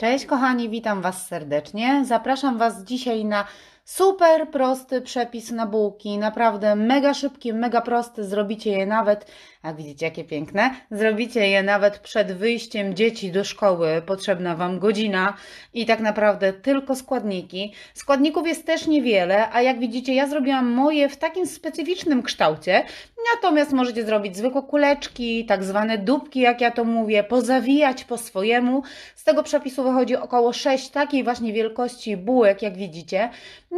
Cześć kochani, witam Was serdecznie. Zapraszam Was dzisiaj na Super prosty przepis na bułki, naprawdę mega szybki, mega prosty. Zrobicie je nawet, a widzicie jakie piękne, zrobicie je nawet przed wyjściem dzieci do szkoły. Potrzebna Wam godzina i tak naprawdę tylko składniki. Składników jest też niewiele, a jak widzicie, ja zrobiłam moje w takim specyficznym kształcie. Natomiast możecie zrobić zwykłe kuleczki, tak zwane dupki, jak ja to mówię, pozawijać po swojemu. Z tego przepisu wychodzi około 6 takiej właśnie wielkości bułek, jak widzicie.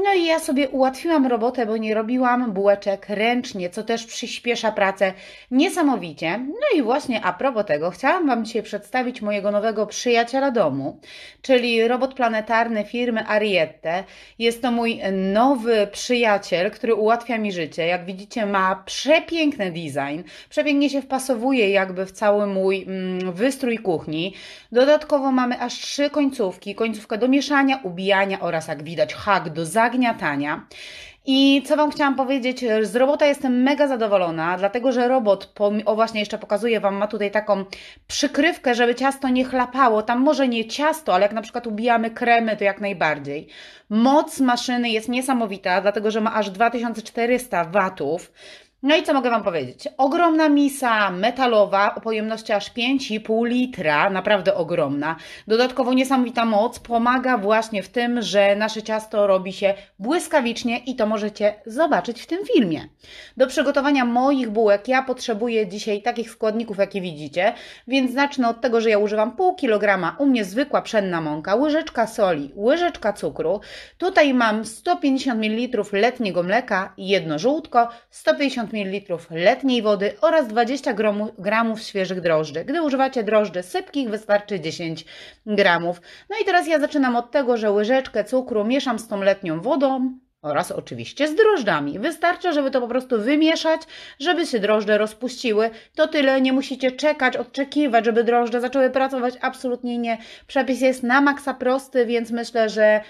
No i ja sobie ułatwiłam robotę, bo nie robiłam bułeczek ręcznie, co też przyspiesza pracę niesamowicie. No i właśnie a propos tego, chciałam Wam dzisiaj przedstawić mojego nowego przyjaciela domu, czyli robot planetarny firmy Ariette. Jest to mój nowy przyjaciel, który ułatwia mi życie. Jak widzicie, ma przepiękny design, przepięknie się wpasowuje jakby w cały mój mm, wystrój kuchni. Dodatkowo mamy aż trzy końcówki, końcówkę do mieszania, ubijania oraz jak widać hak do zagrania nagniatania. I co Wam chciałam powiedzieć, z robota jestem mega zadowolona, dlatego że robot, o właśnie jeszcze pokazuję Wam, ma tutaj taką przykrywkę, żeby ciasto nie chlapało. Tam może nie ciasto, ale jak na przykład ubijamy kremy, to jak najbardziej. Moc maszyny jest niesamowita, dlatego że ma aż 2400 watów. No i co mogę Wam powiedzieć? Ogromna misa metalowa o pojemności aż 5,5 litra, naprawdę ogromna. Dodatkowo niesamowita moc pomaga właśnie w tym, że nasze ciasto robi się błyskawicznie i to możecie zobaczyć w tym filmie. Do przygotowania moich bułek ja potrzebuję dzisiaj takich składników, jakie widzicie, więc zacznę od tego, że ja używam pół kilograma u mnie zwykła pszenna mąka, łyżeczka soli, łyżeczka cukru. Tutaj mam 150 ml letniego mleka, jedno żółtko, 150 50 ml letniej wody oraz 20 g świeżych drożdży. Gdy używacie drożdży sypkich, wystarczy 10 g. No i teraz ja zaczynam od tego, że łyżeczkę cukru mieszam z tą letnią wodą, oraz oczywiście z drożdżami. Wystarczy, żeby to po prostu wymieszać, żeby się drożdże rozpuściły. To tyle, nie musicie czekać, odczekiwać, żeby drożdże zaczęły pracować. Absolutnie nie. Przepis jest na maksa prosty, więc myślę, że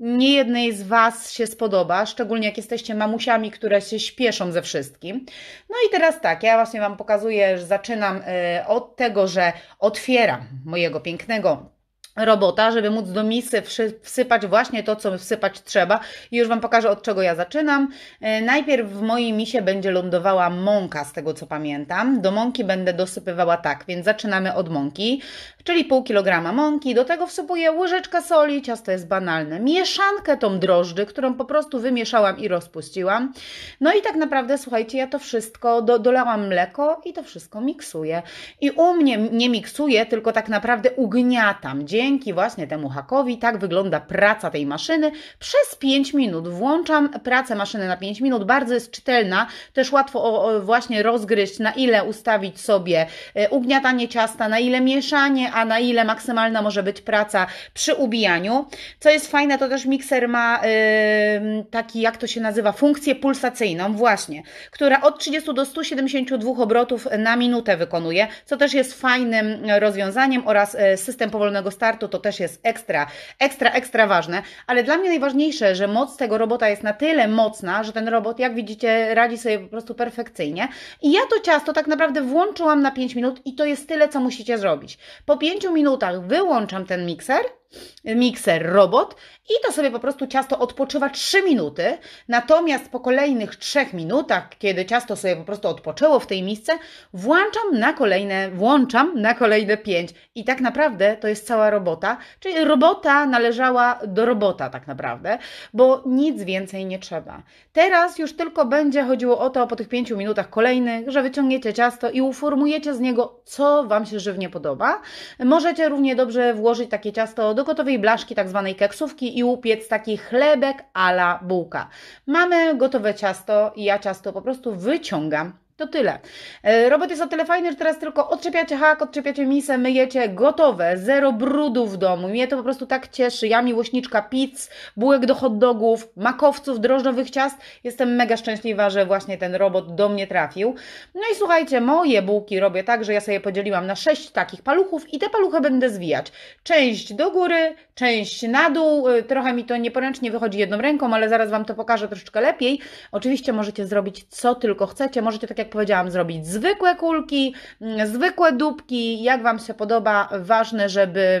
nie jednej z Was się spodoba, szczególnie jak jesteście mamusiami, które się śpieszą ze wszystkim. No i teraz tak, ja właśnie Wam pokazuję, że zaczynam y, od tego, że otwieram mojego pięknego robota, żeby móc do misy wsypać właśnie to, co wsypać trzeba. I już Wam pokażę, od czego ja zaczynam. E, najpierw w mojej misie będzie lądowała mąka, z tego co pamiętam. Do mąki będę dosypywała tak, więc zaczynamy od mąki, czyli pół kilograma mąki. Do tego wsypuję łyżeczkę soli, ciasto jest banalne. Mieszankę tą drożdży, którą po prostu wymieszałam i rozpuściłam. No i tak naprawdę, słuchajcie, ja to wszystko, do, dolałam mleko i to wszystko miksuję. I u mnie nie miksuję, tylko tak naprawdę ugniatam. Dzień dzięki właśnie temu hakowi tak wygląda praca tej maszyny przez 5 minut. Włączam pracę maszyny na 5 minut, bardzo jest czytelna, też łatwo o, o właśnie rozgryźć, na ile ustawić sobie e, ugniatanie ciasta, na ile mieszanie, a na ile maksymalna może być praca przy ubijaniu. Co jest fajne, to też mikser ma yy, taki, jak to się nazywa, funkcję pulsacyjną, właśnie, która od 30 do 172 obrotów na minutę wykonuje, co też jest fajnym e, rozwiązaniem oraz system powolnego startu startu, to też jest ekstra, ekstra, ekstra ważne, ale dla mnie najważniejsze, że moc tego robota jest na tyle mocna, że ten robot, jak widzicie, radzi sobie po prostu perfekcyjnie. I ja to ciasto tak naprawdę włączyłam na 5 minut i to jest tyle, co musicie zrobić. Po 5 minutach wyłączam ten mikser mikser robot i to sobie po prostu ciasto odpoczywa 3 minuty. Natomiast po kolejnych 3 minutach, kiedy ciasto sobie po prostu odpoczęło w tej misce, włączam na kolejne, włączam na kolejne 5. I tak naprawdę to jest cała robota, czyli robota należała do robota tak naprawdę, bo nic więcej nie trzeba. Teraz już tylko będzie chodziło o to po tych 5 minutach kolejnych, że wyciągniecie ciasto i uformujecie z niego co wam się żywnie podoba. Możecie równie dobrze włożyć takie ciasto do gotowej blaszki tzw. Tak keksówki i upiec taki chlebek ala bułka. Mamy gotowe ciasto i ja ciasto po prostu wyciągam to tyle. E, robot jest o tyle fajny, że teraz tylko odczepiacie hak, odczepiacie misę, myjecie, gotowe, zero brudu w domu. Mnie to po prostu tak cieszy. Ja miłośniczka pizz, bułek do hot dogów, makowców, drożdżowych ciast. Jestem mega szczęśliwa, że właśnie ten robot do mnie trafił. No i słuchajcie, moje bułki robię tak, że ja sobie podzieliłam na sześć takich paluchów i te paluchy będę zwijać. Część do góry, część na dół. E, trochę mi to nieporęcznie wychodzi jedną ręką, ale zaraz Wam to pokażę troszeczkę lepiej. Oczywiście możecie zrobić co tylko chcecie. Możecie tak jak jak powiedziałam, zrobić zwykłe kulki, mm, zwykłe dupki, jak Wam się podoba, ważne, żeby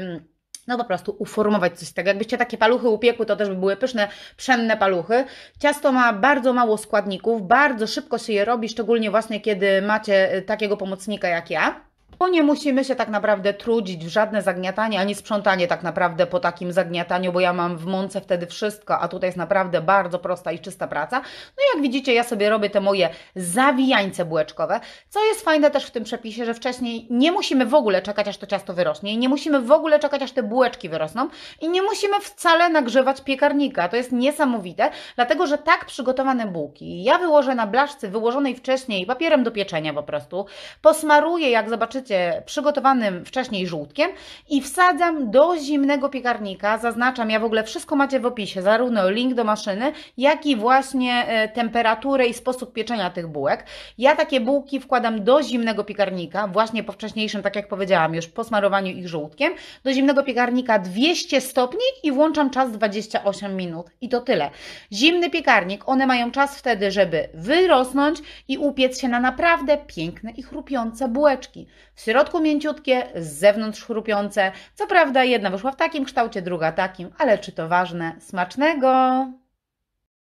no po prostu uformować coś tego. Tak. Jakbyście takie paluchy upiekły, to też by były pyszne, pszenne paluchy. Ciasto ma bardzo mało składników, bardzo szybko się je robi, szczególnie właśnie kiedy macie y, takiego pomocnika jak ja. Bo nie musimy się tak naprawdę trudzić w żadne zagniatanie, ani sprzątanie tak naprawdę po takim zagniataniu, bo ja mam w mące wtedy wszystko, a tutaj jest naprawdę bardzo prosta i czysta praca. No i jak widzicie, ja sobie robię te moje zawijańce bułeczkowe, co jest fajne też w tym przepisie, że wcześniej nie musimy w ogóle czekać, aż to ciasto wyrośnie i nie musimy w ogóle czekać, aż te bułeczki wyrosną i nie musimy wcale nagrzewać piekarnika. To jest niesamowite, dlatego że tak przygotowane bułki ja wyłożę na blaszce wyłożonej wcześniej papierem do pieczenia po prostu, posmaruję, jak zobaczycie przygotowanym wcześniej żółtkiem i wsadzam do zimnego piekarnika. Zaznaczam, ja w ogóle wszystko macie w opisie, zarówno link do maszyny, jak i właśnie e, temperaturę i sposób pieczenia tych bułek. Ja takie bułki wkładam do zimnego piekarnika, właśnie po wcześniejszym, tak jak powiedziałam, już po smarowaniu ich żółtkiem, do zimnego piekarnika 200 stopni i włączam czas 28 minut. I to tyle. Zimny piekarnik, one mają czas wtedy, żeby wyrosnąć i upiec się na naprawdę piękne i chrupiące bułeczki. W środku mięciutkie, z zewnątrz chrupiące. Co prawda jedna wyszła w takim kształcie, druga takim, ale czy to ważne? Smacznego!